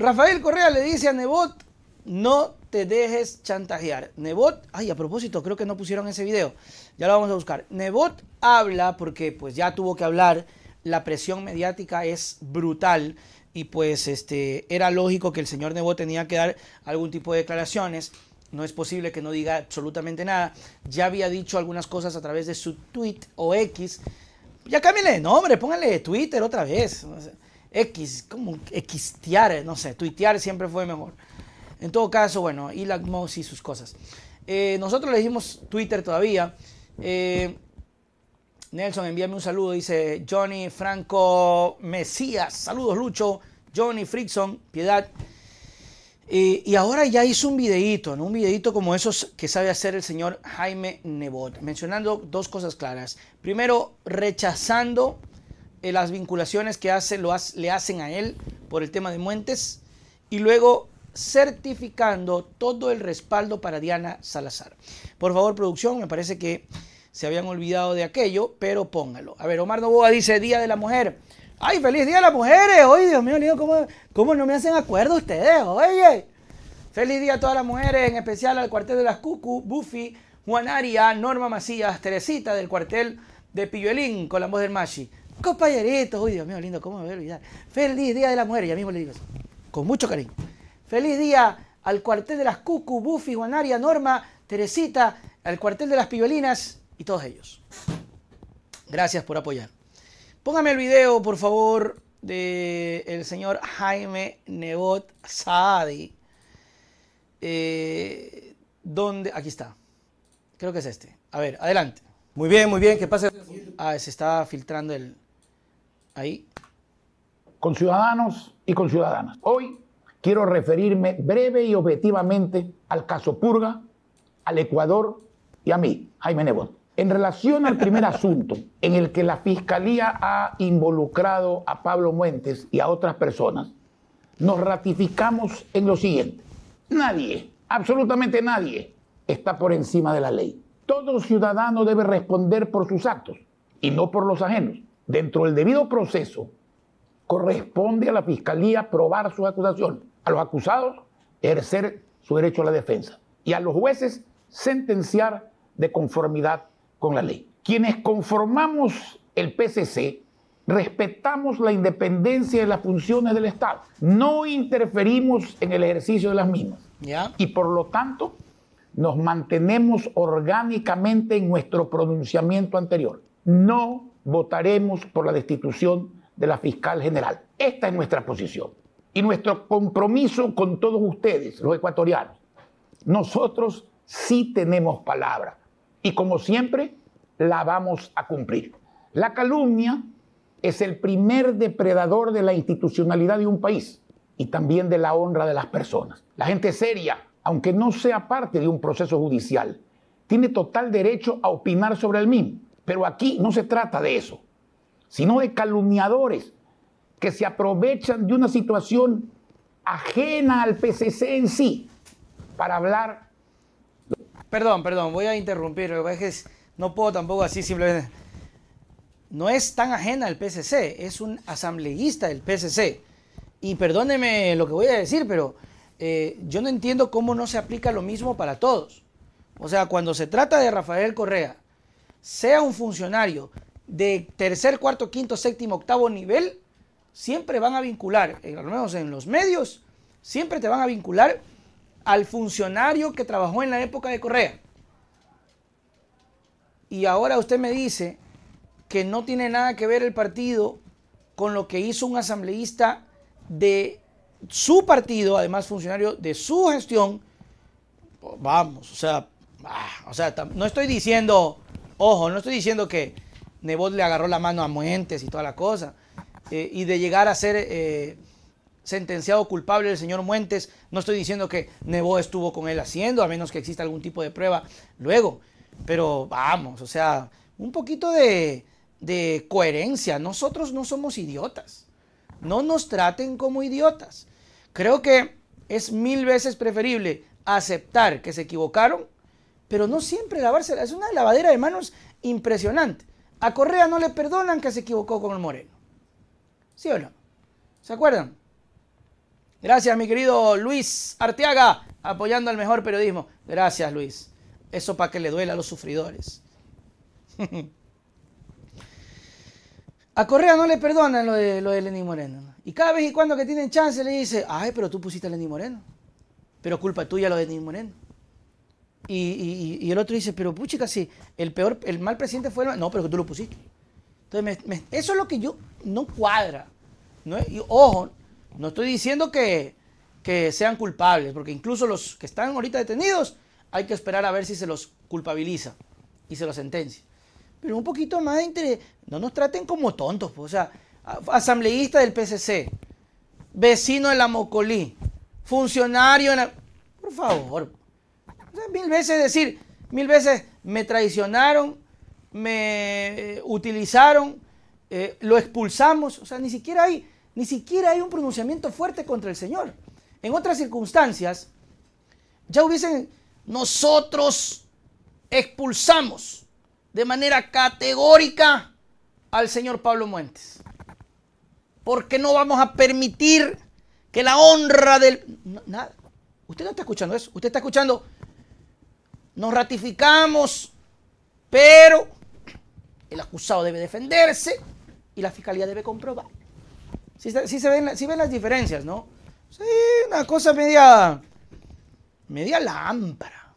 Rafael Correa le dice a Nebot, no te dejes chantajear. Nebot, ay, a propósito, creo que no pusieron ese video. Ya lo vamos a buscar. Nebot habla porque pues ya tuvo que hablar. La presión mediática es brutal y pues este era lógico que el señor Nebot tenía que dar algún tipo de declaraciones. No es posible que no diga absolutamente nada. Ya había dicho algunas cosas a través de su tweet o X. Ya cámbiale de nombre, póngale Twitter otra vez. X, como Xtear, no sé, tuitear siempre fue mejor. En todo caso, bueno, Elon Musk y sus cosas. Eh, nosotros le dijimos Twitter todavía. Eh, Nelson, envíame un saludo, dice Johnny Franco Mesías. Saludos, Lucho. Johnny Frickson, piedad. Eh, y ahora ya hizo un videito, un videito como esos que sabe hacer el señor Jaime Nebot, mencionando dos cosas claras. Primero, rechazando eh, las vinculaciones que hace, lo le hacen a él por el tema de Muentes y luego certificando todo el respaldo para Diana Salazar. Por favor, producción, me parece que se habían olvidado de aquello, pero póngalo. A ver, Omar Novoa dice Día de la Mujer. ¡Ay, feliz Día a las Mujeres! hoy Dios mío, ¿cómo, cómo no me hacen acuerdo ustedes? ¡Oye! Feliz día a todas las mujeres, en especial al cuartel de las Cucu, Buffy, Juanaria, Norma Macías, Teresita del cuartel de Pilluelín, con la voz del Mashi compañeritos, uy Dios mío, lindo, ¿cómo me voy a olvidar? Feliz Día de la Mujer, ya mismo le digo eso, con mucho cariño. Feliz día al cuartel de las Cucu, Buffy, Juanaria, Norma, Teresita, al cuartel de las Pibelinas y todos ellos. Gracias por apoyar. Póngame el video, por favor, del señor Jaime Nebot Saadi. Eh, aquí está. Creo que es este. A ver, adelante. Muy bien, muy bien, que pase. Ah, se está filtrando el, Ahí. Con ciudadanos y con ciudadanas. Hoy quiero referirme breve y objetivamente al caso Purga, al Ecuador y a mí, Jaime Nebot. En relación al primer asunto, en el que la Fiscalía ha involucrado a Pablo Muentes y a otras personas, nos ratificamos en lo siguiente. Nadie, absolutamente nadie, está por encima de la ley. Todo ciudadano debe responder por sus actos y no por los ajenos dentro del debido proceso, corresponde a la Fiscalía probar su acusación, a los acusados ejercer su derecho a la defensa y a los jueces sentenciar de conformidad con la ley. Quienes conformamos el PCC respetamos la independencia de las funciones del Estado, no interferimos en el ejercicio de las mismas y por lo tanto nos mantenemos orgánicamente en nuestro pronunciamiento anterior. No votaremos por la destitución de la fiscal general. Esta es nuestra posición y nuestro compromiso con todos ustedes, los ecuatorianos. Nosotros sí tenemos palabra y como siempre la vamos a cumplir. La calumnia es el primer depredador de la institucionalidad de un país y también de la honra de las personas. La gente seria, aunque no sea parte de un proceso judicial, tiene total derecho a opinar sobre el mismo pero aquí no se trata de eso, sino de calumniadores que se aprovechan de una situación ajena al PCC en sí para hablar. Perdón, perdón, voy a interrumpir. no puedo tampoco así simplemente. No es tan ajena al PCC, es un asambleísta del PCC. Y perdóneme lo que voy a decir, pero eh, yo no entiendo cómo no se aplica lo mismo para todos. O sea, cuando se trata de Rafael Correa, sea un funcionario de tercer, cuarto, quinto, séptimo, octavo nivel, siempre van a vincular, eh, al menos en los medios, siempre te van a vincular al funcionario que trabajó en la época de Correa. Y ahora usted me dice que no tiene nada que ver el partido con lo que hizo un asambleísta de su partido, además funcionario de su gestión. Vamos, o sea, ah, o sea no estoy diciendo Ojo, no estoy diciendo que Nebot le agarró la mano a Muentes y toda la cosa. Eh, y de llegar a ser eh, sentenciado culpable el señor Muentes, no estoy diciendo que Nebot estuvo con él haciendo, a menos que exista algún tipo de prueba luego. Pero vamos, o sea, un poquito de, de coherencia. Nosotros no somos idiotas. No nos traten como idiotas. Creo que es mil veces preferible aceptar que se equivocaron pero no siempre lavarse. Es una lavadera de manos impresionante. A Correa no le perdonan que se equivocó con el Moreno. ¿Sí o no? ¿Se acuerdan? Gracias, mi querido Luis Arteaga, apoyando al mejor periodismo. Gracias, Luis. Eso para que le duela a los sufridores. a Correa no le perdonan lo de, lo de Lenín Moreno. Y cada vez y cuando que tienen chance le dice, ay, pero tú pusiste a Lenín Moreno. Pero culpa tuya lo de Lenín Moreno. Y, el otro dice, pero pucha casi el peor, el mal presidente fue el... No, pero tú lo pusiste. Entonces, eso es lo que yo no cuadra. Y, ojo, no estoy diciendo que, sean culpables, porque incluso los que están ahorita detenidos, hay que esperar a ver si se los culpabiliza y se los sentencia. Pero un poquito más de interés, no nos traten como tontos, pues, o sea, asambleísta del PCC, vecino de la Mocolí, funcionario en la... Por favor, mil veces decir, mil veces me traicionaron, me eh, utilizaron, eh, lo expulsamos. O sea, ni siquiera hay, ni siquiera hay un pronunciamiento fuerte contra el Señor. En otras circunstancias, ya hubiesen, nosotros expulsamos de manera categórica al señor Pablo Muentes. Porque no vamos a permitir que la honra del... nada. Usted no está escuchando eso. Usted está escuchando nos ratificamos, pero el acusado debe defenderse y la fiscalía debe comprobar. Si, se ven, ven las diferencias, ¿no? Sí, una cosa media, media lámpara.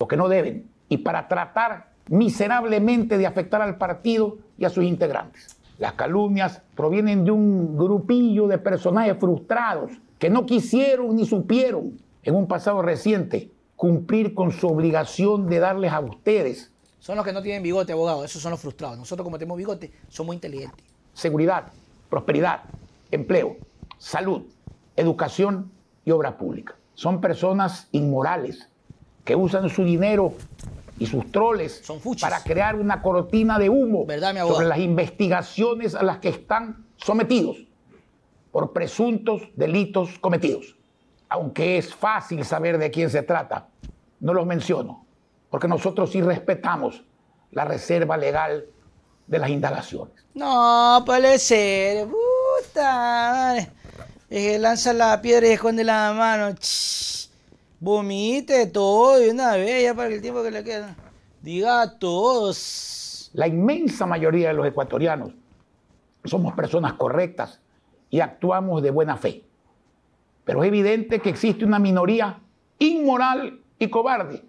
Lo que no deben y para tratar miserablemente de afectar al partido y a sus integrantes. Las calumnias provienen de un grupillo de personajes frustrados que no quisieron ni supieron en un pasado reciente cumplir con su obligación de darles a ustedes. Son los que no tienen bigote, abogado, esos son los frustrados. Nosotros como tenemos bigote, somos inteligentes. Seguridad, prosperidad, empleo, salud, educación y obra pública. Son personas inmorales que usan su dinero y sus troles para crear una cortina de humo ¿Verdad, sobre las investigaciones a las que están sometidos por presuntos delitos cometidos aunque es fácil saber de quién se trata, no los menciono, porque nosotros sí respetamos la reserva legal de las indagaciones. No, puede ser, puta. lanza la piedra y esconde la mano. vomite todo de una vez, ya para el tiempo que le queda. Diga a todos. La inmensa mayoría de los ecuatorianos somos personas correctas y actuamos de buena fe. Pero es evidente que existe una minoría inmoral y cobarde,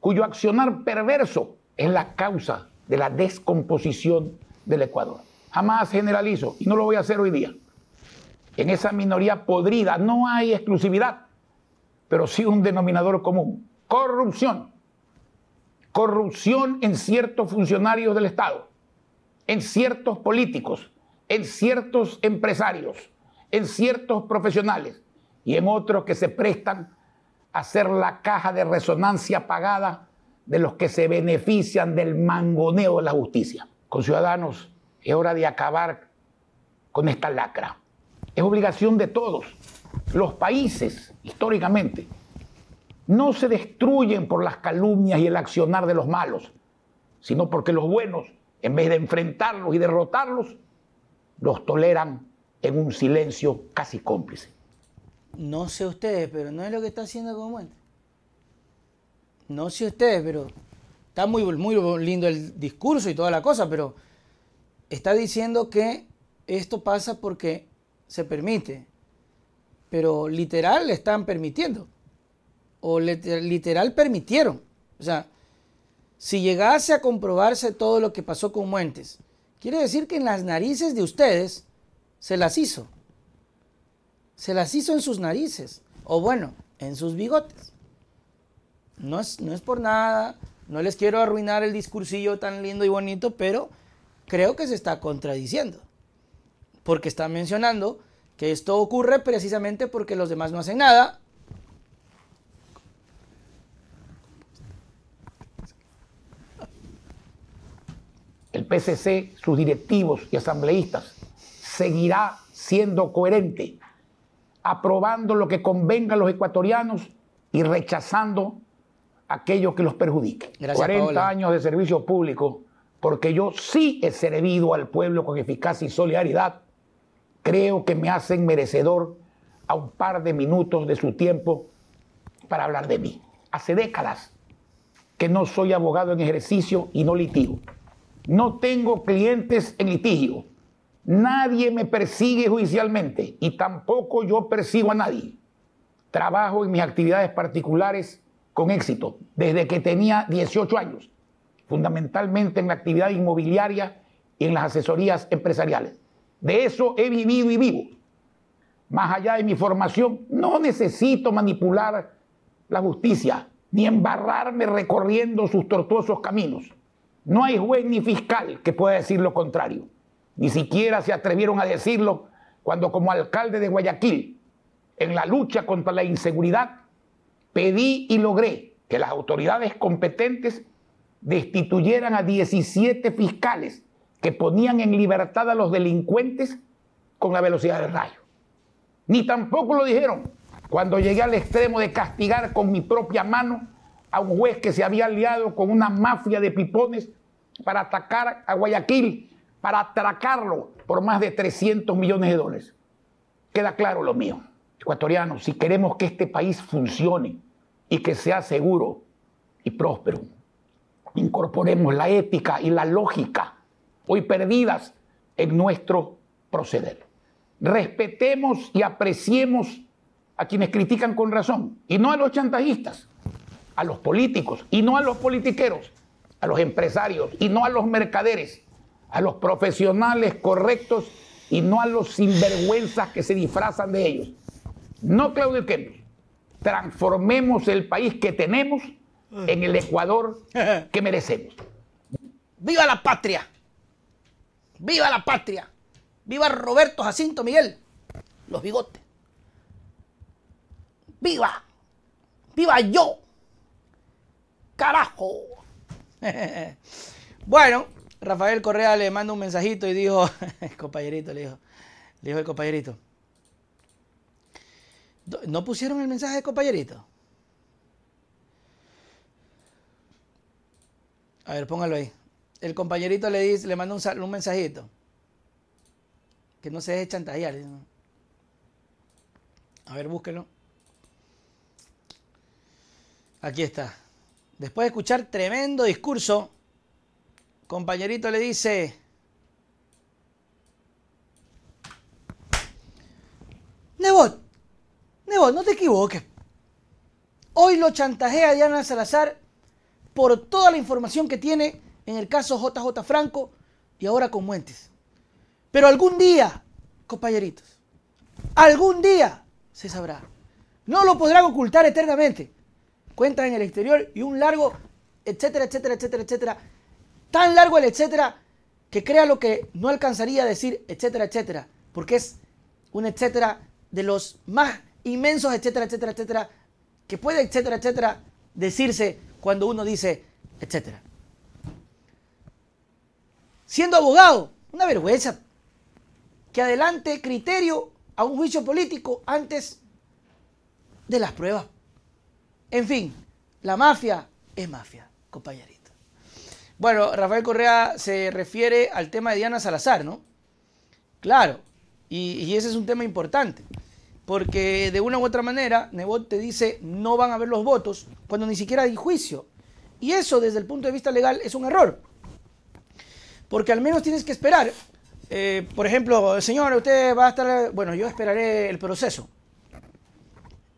cuyo accionar perverso es la causa de la descomposición del Ecuador. Jamás generalizo, y no lo voy a hacer hoy día. En esa minoría podrida no hay exclusividad, pero sí un denominador común, corrupción. Corrupción en ciertos funcionarios del Estado, en ciertos políticos, en ciertos empresarios, en ciertos profesionales y en otros que se prestan a ser la caja de resonancia pagada de los que se benefician del mangoneo de la justicia. Con ciudadanos, es hora de acabar con esta lacra. Es obligación de todos. Los países, históricamente, no se destruyen por las calumnias y el accionar de los malos, sino porque los buenos, en vez de enfrentarlos y derrotarlos, los toleran en un silencio casi cómplice. No sé ustedes, pero no es lo que está haciendo Muentes. No sé ustedes, pero está muy, muy lindo el discurso y toda la cosa, pero está diciendo que esto pasa porque se permite. Pero literal le están permitiendo. O literal permitieron. O sea, si llegase a comprobarse todo lo que pasó con Muentes, quiere decir que en las narices de ustedes se las hizo se las hizo en sus narices, o bueno, en sus bigotes. No es, no es por nada, no les quiero arruinar el discursillo tan lindo y bonito, pero creo que se está contradiciendo, porque está mencionando que esto ocurre precisamente porque los demás no hacen nada. El PCC, sus directivos y asambleístas, seguirá siendo coherente aprobando lo que convenga a los ecuatorianos y rechazando aquellos que los perjudique 40 años de servicio público, porque yo sí he servido al pueblo con eficacia y solidaridad, creo que me hacen merecedor a un par de minutos de su tiempo para hablar de mí. Hace décadas que no soy abogado en ejercicio y no litigo. No tengo clientes en litigio. Nadie me persigue judicialmente y tampoco yo persigo a nadie. Trabajo en mis actividades particulares con éxito desde que tenía 18 años, fundamentalmente en la actividad inmobiliaria y en las asesorías empresariales. De eso he vivido y vivo. Más allá de mi formación, no necesito manipular la justicia ni embarrarme recorriendo sus tortuosos caminos. No hay juez ni fiscal que pueda decir lo contrario. Ni siquiera se atrevieron a decirlo cuando como alcalde de Guayaquil, en la lucha contra la inseguridad, pedí y logré que las autoridades competentes destituyeran a 17 fiscales que ponían en libertad a los delincuentes con la velocidad del rayo. Ni tampoco lo dijeron cuando llegué al extremo de castigar con mi propia mano a un juez que se había aliado con una mafia de pipones para atacar a Guayaquil para atracarlo por más de 300 millones de dólares. Queda claro lo mío. Ecuatorianos, si queremos que este país funcione y que sea seguro y próspero, incorporemos la ética y la lógica, hoy perdidas en nuestro proceder. Respetemos y apreciemos a quienes critican con razón, y no a los chantajistas, a los políticos, y no a los politiqueros, a los empresarios, y no a los mercaderes, a los profesionales correctos y no a los sinvergüenzas que se disfrazan de ellos. No, Claudio Kempe, transformemos el país que tenemos en el Ecuador que merecemos. ¡Viva la patria! ¡Viva la patria! ¡Viva Roberto Jacinto Miguel! Los bigotes. ¡Viva! ¡Viva yo! ¡Carajo! bueno. Rafael Correa le manda un mensajito y dijo, el compañerito le dijo, le dijo el compañerito, ¿no pusieron el mensaje de compañerito? A ver, póngalo ahí. El compañerito le dice, le manda un, un mensajito. Que no se deje chantajear. A ver, búsquelo. Aquí está. Después de escuchar tremendo discurso Compañerito le dice... Nebot, Nebot, no te equivoques. Hoy lo chantajea Diana Salazar por toda la información que tiene en el caso JJ Franco y ahora con Muentes. Pero algún día, compañeritos, algún día se sabrá. No lo podrán ocultar eternamente. cuenta en el exterior y un largo, etcétera, etcétera, etcétera, etcétera, tan largo el etcétera que crea lo que no alcanzaría a decir, etcétera, etcétera, porque es un etcétera de los más inmensos, etcétera, etcétera, etcétera, que puede, etcétera, etcétera, decirse cuando uno dice, etcétera. Siendo abogado, una vergüenza que adelante criterio a un juicio político antes de las pruebas. En fin, la mafia es mafia, compañerito. Bueno, Rafael Correa se refiere al tema de Diana Salazar, ¿no? Claro, y, ese es un tema importante, porque de una u otra manera Nebot te dice no van a ver los votos cuando ni siquiera hay juicio. Y eso desde el punto de vista legal es un error, porque al menos tienes que esperar. Eh, por ejemplo, señor, usted va a estar, bueno, yo esperaré el proceso.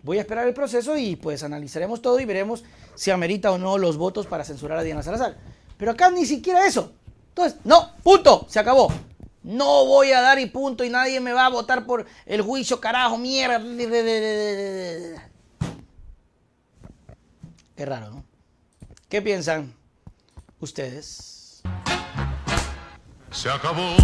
Voy a esperar el proceso y pues analizaremos todo y veremos si amerita o no los votos para censurar a Diana Salazar. Pero acá ni siquiera eso. Entonces, no, punto, se acabó. No voy a dar y punto y nadie me va a votar por el juicio, carajo, mierda. Qué raro, ¿no? ¿Qué piensan ustedes? Se acabó.